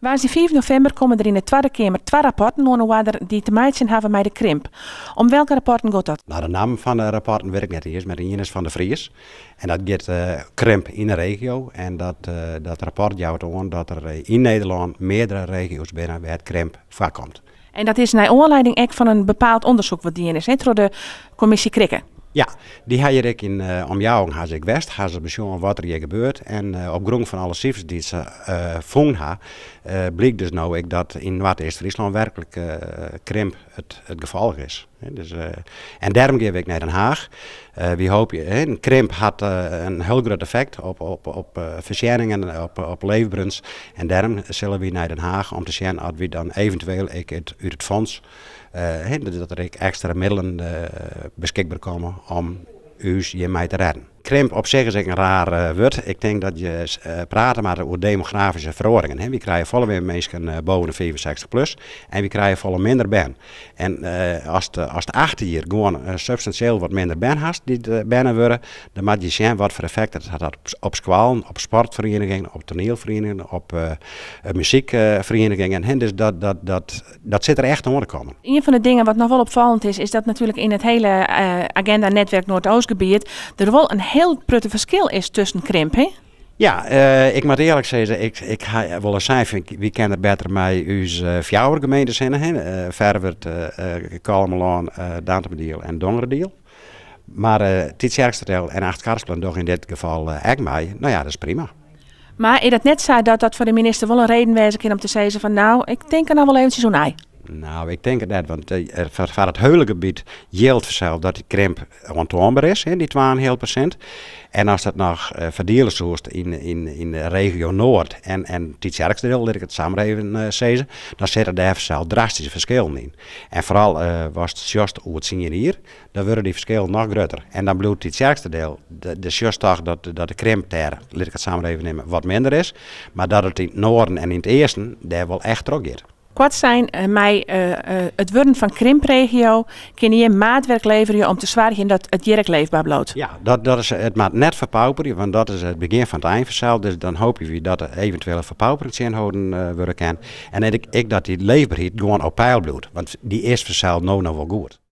ze 5 november komen er in de Tweede Kamer twee rapporten onder die te maken hebben met de krimp. Om welke rapporten gaat dat? Na de naam van de rapporten werkt net eerst, met de ene van de Vries. En dat geeft eh, krimp in de regio. En dat, eh, dat rapport houdt aan dat er eh, in Nederland meerdere regio's binnen waar het krimp voorkomt. En dat is naar aanleiding van een bepaald onderzoek wat die is, de commissie Krikken. Ja, die had je in uh, eh, omjouwing had ik west, had ze bezien wat er hier gebeurt. En eh, op grond van alle cijfers die ze eh, vonden, bleek dus nou ik dat in Noord-Eerst-Friesland werkelijk krimp het, het geval is. Dus, eh, en daarom keer ik naar Den Haag. Uh, je? Hè? een krimp had eh, een heel groot effect op, op, op verschijningen, op, op leefbruns. En daarom zullen we naar Den Haag om te zien of we dan eventueel ik het, uit het fonds, dat er extra middelen beschikbaar komen om u mij te redden krimp op zich is een raar uh, Ik denk dat je uh, praten maar over demografische veroringen. We krijgen volle meer mensen eh, boven de 65 plus en we krijgen volle minder ben. En als, de, als de achter hier gewoon substantieel wat minder ben hast, die bennen worden, de moet wat voor effect dat had op, op squalen, op sportverenigingen, op toneelverenigingen, op muziekverenigingen. En dus dat, dat, dat, dat zit er echt aan te komen. Een van de dingen wat nog wel opvallend is, is dat natuurlijk in het hele agenda netwerk Noordoostgebied er wel een hele heel prutte verschil is tussen krimp, Ja, eh, ik moet eerlijk zeggen, ik, ik ga wel eens cijfer. wie kent het beter mij? Eh, onze vier gemeenten zijn, heen Uh, Verwert, uh, Kalmelaan, en Dongerdeel. Maar uh, Tietjerkstertel en Achtkarsplan toch in dit geval uh, echt nou ja, dat is prima. Maar in dat net zei dat dat voor de minister wel een reden wezen kan om te zeggen van nou, ik denk er nou wel eventjes zo'n ei. Nou, ik denk het net, want uh, van het heulengebied geldt vanzelf dat die krimp ontoonbaar is, hè, die procent. En als dat nog uh, verdeeld is in, in, in de regio Noord en, en het sterkste deel, ik het samen even eh, zeggen, dan zitten daar vanzelf drastische verschillen in. En vooral eh, was het juist hoe het zien hier, dan worden die verschillen nog groter. En dan bloedt het sterkste deel, de, just juist dat, dat de krimp daar, laat ik het samen even nemen, wat minder is. Maar dat het in het noorden en in het eerste daar wel echt trok is. Wat zijn eh, mij eh, eh, het worden van krimpregio kun je maatwerk leveren om te zorgen dat het jerk leefbaar bloot. Ja, dat, dat is het maat net verpauperen, want dat is het begin van het eindverzaal. Dus dan hoop je dat er eventuele verpaupering in houden worden kennen. En ik, ik dat die leefbaarheid gewoon op peil bloed, want die is verzaal nou nog wel goed.